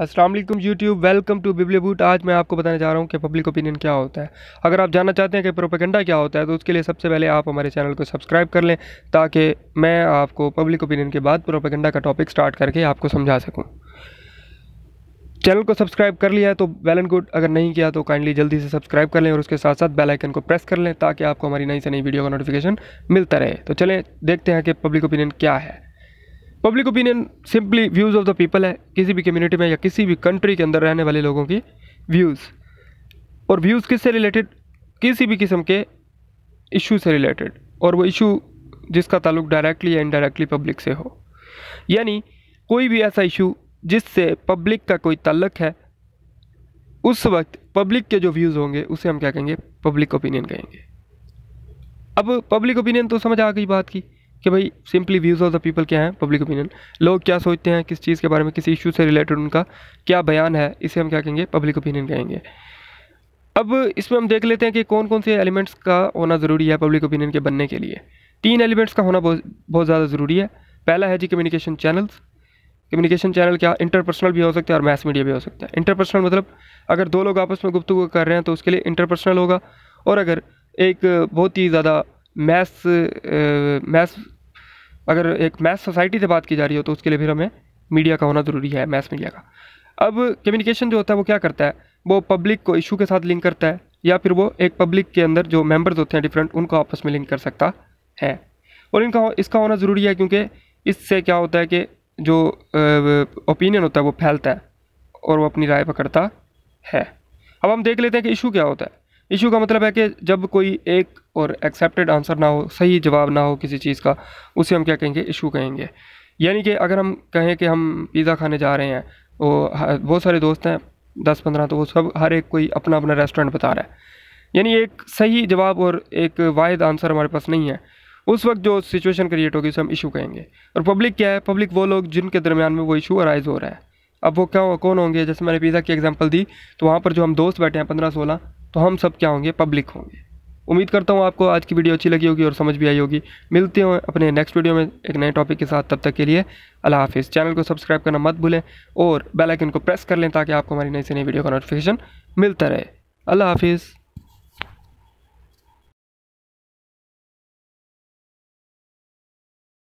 Aslam YouTube welcome to बिबली बूट आज मैं आपको बताने जा रहा हूँ कि पब्लिक ओपिनियन क्या होता है अगर आप जानना चाहते हैं कि प्रोपेगेंडा क्या होता है तो उसके लिए सबसे पहले आप हमारे चैनल को सब्सक्राइब कर लें ताकि मैं आपको पब्लिक ओपिनियन के बाद प्रोपेगेंडा का टॉपिक स्टार्ट करके आपको समझा सकूँ चैनल को सब्सक्राइब कर लिया है तो बेल एंड गुड अगर नहीं किया तो काइंडली जल्दी से सब्सक्राइब कर लें और उसके साथ साथ बेल आइकन को प्रेस कर लें ताकि आपको हमारी नई से नई वीडियो का नोटिफिकेशन मिलता रहे तो चलें देखते हैं कि पब्लिक ओपिनियन क्या है public opinion simply views of the people है किसी भी कम्युनिटी में या किसी भी कंट्री के अंदर रहने वाले लोगों की व्यूज़ और व्यूज़ किससे रिलेटेड किसी भी किस्म के इशू से रिलेटेड और वो इशू जिसका ताल्लुक डायरेक्टली या इनडायरेक्टली पब्लिक से हो यानी कोई भी ऐसा इशू जिससे पब्लिक का कोई ताल्लक है उस वक्त पब्लिक के जो व्यूज़ होंगे उसे हम क्या कहेंगे पब्लिक ओपिनियन कहेंगे अब पब्लिक ओपिनियन तो समझ आ गई बात की कि भाई simply views of the people क्या हैं पब्लिक ओपिनियन लोग क्या सोचते हैं किस चीज़ के बारे में किसी इशू से रिलेटेड उनका क्या बयान है इसे हम क्या कहेंगे पब्लिक ओपिनियन कहेंगे अब इसमें हम देख लेते हैं कि कौन कौन से एलिमेंट्स का होना ज़रूरी है पब्लिक ओपिनियन के बनने के लिए तीन एलिमेंट्स का होना बहुत ज़्यादा ज़रूरी है पहला है जी कम्युनिकेशन चैनल्स कम्युनिकेशन चैनल क्या इंटरपर्सनल भी हो सकता है और मैस मीडिया भी हो सकता है इंटरपर्सनल मतलब अगर दो लोग आपस में गुप्तगु कर रहे हैं तो उसके लिए इंटरपर्सनल होगा और अगर एक बहुत ही ज़्यादा मैस मैस अगर एक मैथ सोसाइटी से बात की जा रही हो तो उसके लिए फिर हमें मीडिया का होना ज़रूरी है मैथ मीडिया का अब कम्युनिकेशन जो होता है वो क्या करता है वो पब्लिक को इशू के साथ लिंक करता है या फिर वो एक पब्लिक के अंदर जो मेंबर्स होते हैं डिफरेंट उनको आपस में लिंक कर सकता है और इनका इसका होना ज़रूरी है क्योंकि इससे क्या होता है कि जो ओपिनियन होता है वो फैलता है और वो अपनी राय पकड़ता है अब हम देख लेते हैं कि इशू क्या होता है इशू का मतलब है कि जब कोई एक और एक्सेप्टेड आंसर ना हो सही जवाब ना हो किसी चीज़ का उसे हम क्या कहेंगे इशू कहेंगे यानी कि अगर हम कहें कि हम पिज़्ज़ा खाने जा रहे हैं वो बहुत सारे दोस्त हैं दस पंद्रह तो वो सब हर एक कोई अपना अपना रेस्टोरेंट बता रहा है यानी एक सही जवाब और एक वाद आंसर हमारे पास नहीं है उस वक्त जो सिचुएशन क्रिएट होगी उसे हम इशू कहेंगे और पब्लिक क्या है पब्लिक वो लोग जिनके दरमियान में वो इशू अराइज़ हो रहा है अब वो क्या कौन होंगे जैसे मैंने पिज़्ज़ा की एग्जांपल दी तो वहाँ पर जो हम दोस्त बैठे हैं पंद्रह सोलह तो हम सब क्या होंगे पब्लिक होंगे उम्मीद करता हूँ आपको आज की वीडियो अच्छी लगी होगी और समझ भी आई होगी मिलते हैं अपने नेक्स्ट वीडियो में एक नए टॉपिक के साथ तब तक के लिए अल्लाह हाफिज़ चैनल को सब्सक्राइब करना मत भूलें और बेल आइकन को प्रेस कर लें ताकि आपको हमारी नई से नई वीडियो का नोटिफिकेशन मिलता रहे अल्लाह हाफिज़